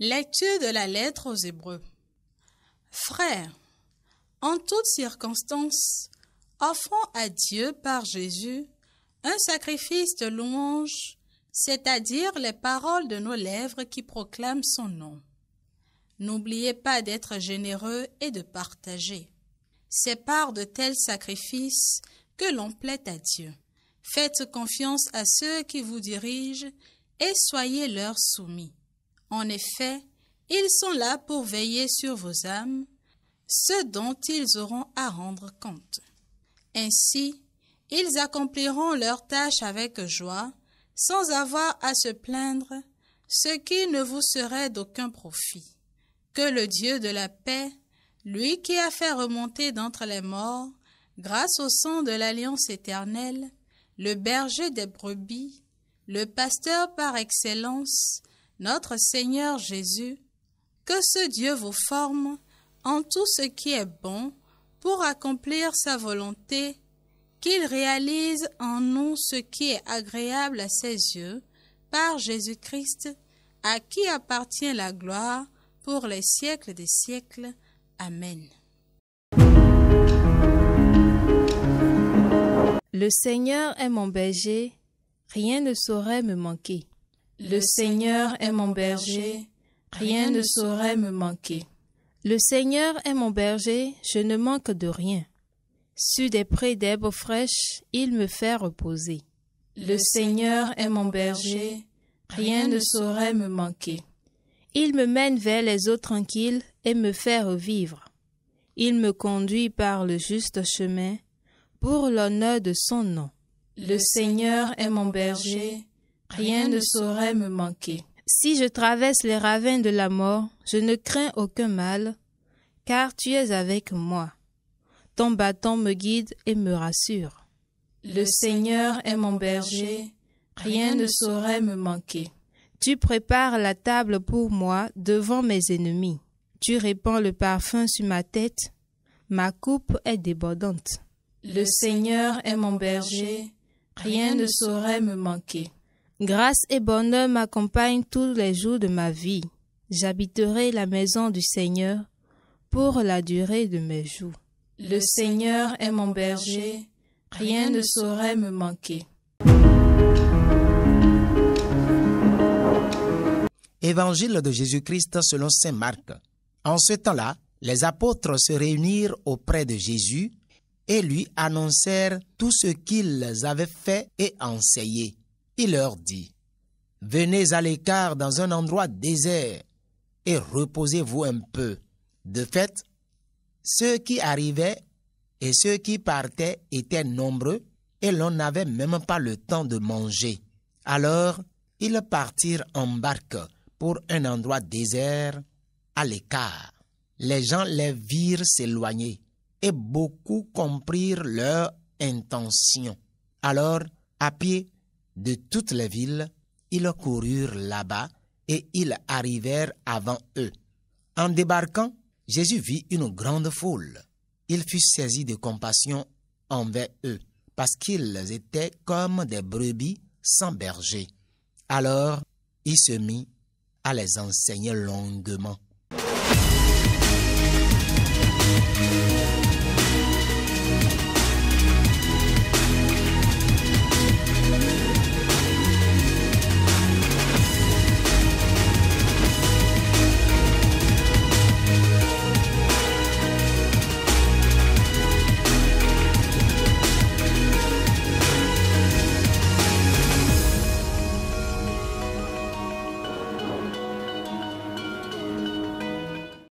Lecture de la lettre aux Hébreux. Frères, en toutes circonstances, offrons à Dieu par Jésus un sacrifice de louange, c'est-à-dire les paroles de nos lèvres qui proclament son nom. N'oubliez pas d'être généreux et de partager. C'est par de tels sacrifices que l'on plaît à Dieu. Faites confiance à ceux qui vous dirigent et soyez leur soumis en effet, ils sont là pour veiller sur vos âmes, ce dont ils auront à rendre compte. Ainsi, ils accompliront leur tâche avec joie, sans avoir à se plaindre, ce qui ne vous serait d'aucun profit. Que le Dieu de la paix, lui qui a fait remonter d'entre les morts, grâce au sang de l'alliance éternelle, le berger des brebis, le pasteur par excellence, notre Seigneur Jésus, que ce Dieu vous forme en tout ce qui est bon pour accomplir sa volonté, qu'il réalise en nous ce qui est agréable à ses yeux, par Jésus-Christ, à qui appartient la gloire pour les siècles des siècles. Amen. Le Seigneur est mon berger, rien ne saurait me manquer. Le Seigneur est mon berger, rien ne saurait me manquer. Le Seigneur est mon berger, je ne manque de rien. Sur des prés d'herbes fraîches, il me fait reposer. Le Seigneur est mon berger, rien ne saurait me manquer. Il me mène vers les eaux tranquilles et me fait revivre. Il me conduit par le juste chemin, pour l'honneur de son nom. Le Seigneur est mon berger, rien ne saurait me manquer. Si je traverse les ravins de la mort, je ne crains aucun mal, car tu es avec moi. Ton bâton me guide et me rassure. Le Seigneur est mon berger, rien ne saurait me manquer. Tu prépares la table pour moi devant mes ennemis. Tu répands le parfum sur ma tête, ma coupe est débordante. Le Seigneur est mon berger, rien ne saurait me manquer. Grâce et bonheur m'accompagnent tous les jours de ma vie. J'habiterai la maison du Seigneur pour la durée de mes jours. Le Seigneur est mon berger, rien ne saurait me manquer. Évangile de Jésus-Christ selon Saint Marc. En ce temps-là, les apôtres se réunirent auprès de Jésus et lui annoncèrent tout ce qu'ils avaient fait et enseigné il leur dit, Venez à l'écart dans un endroit désert et reposez-vous un peu. De fait, ceux qui arrivaient et ceux qui partaient étaient nombreux et l'on n'avait même pas le temps de manger. Alors, ils partirent en barque pour un endroit désert, à l'écart. Les gens les virent s'éloigner et beaucoup comprirent leur intention. Alors, à pied, de toutes les villes, ils coururent là-bas et ils arrivèrent avant eux. En débarquant, Jésus vit une grande foule. Il fut saisi de compassion envers eux, parce qu'ils étaient comme des brebis sans berger. Alors, il se mit à les enseigner longuement.